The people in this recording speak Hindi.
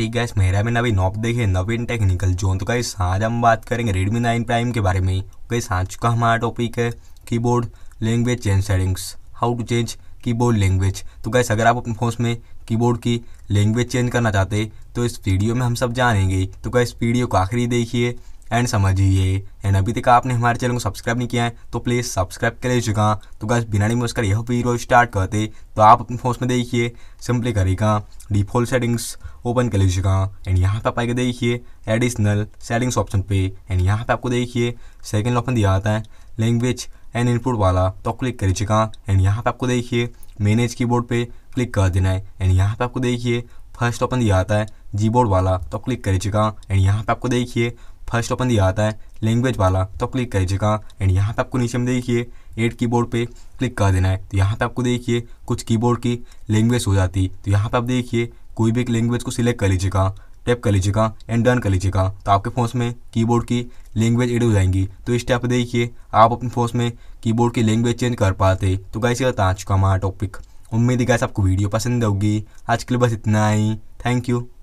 हे गैस मेरा में नवी नॉप देखिए नवीन टेक्निकल जोन तो गाइस आज हम बात करेंगे रेडमी नाइन प्राइम के बारे में कहीं आज का हमारा टॉपिक है keyboard language change settings how to change keyboard language तो गैस अगर आप अपने फोन में कीबोर्ड की लैंग्वेज चेंज करना चाहते तो इस वीडियो में हम सब जानेंगे तो गैस वीडियो को आखिरी देखिए एंड समझिए एंड अभी तक आपने हमारे चैनल को सब्सक्राइब नहीं किया है तो प्लीज़ सब्सक्राइब कर लीजिएगा तो गैस बिना नहीं उसका यह वीडियो स्टार्ट करते तो आप अपने फोन में देखिए सिंपली करेगा डिफॉल्ट सेटिंग्स ओपन कर लीजिएगा एंड यहाँ पे आप आगे देखिए एडिशनल सेटिंग्स ऑप्शन पे एंड यहाँ पे आपको देखिए सेकेंड ऑप्शन दिया जाता है लैंग्वेज एंड इनपुट वाला तो क्लिक कर लीजिएगा एंड यहाँ पर आपको देखिए मैनेज की बोर्ड क्लिक कर देना है एंड यहाँ पर आपको देखिए फर्स्ट ऑप्शन दिया आता है जी बोर्ड वाला तो क्लिक कर लीजिएगा एंड यहाँ पे आपको देखिए फर्स्ट ओपन दिया आता है लैंग्वेज वाला तो क्लिक करिएगा एंड यहाँ पे आपको नीचे में देखिए एड कीबोर्ड पे क्लिक कर देना है तो यहाँ पे आपको देखिए कुछ कीबोर्ड की लैंग्वेज हो जाती तो यहाँ पे आप देखिए कोई भी एक लैंग्वेज को सिलेक्ट कर लीजिएगा टैप कर लीजिएगा एंड डन कर लीजिएगा तो आपके फ़ोन में कीबोर्ड की लैंग्वेज एड हो जाएंगी तो इस टाइप देखिए आप अपने फ़ोन में कीबोर्ड की लैंग्वेज चेंज कर पाते तो कैसे बता आ चुका हमारा टॉपिक उम्मीद है गैस आपको वीडियो पसंद होगी आज के लिए बस इतना ही थैंक यू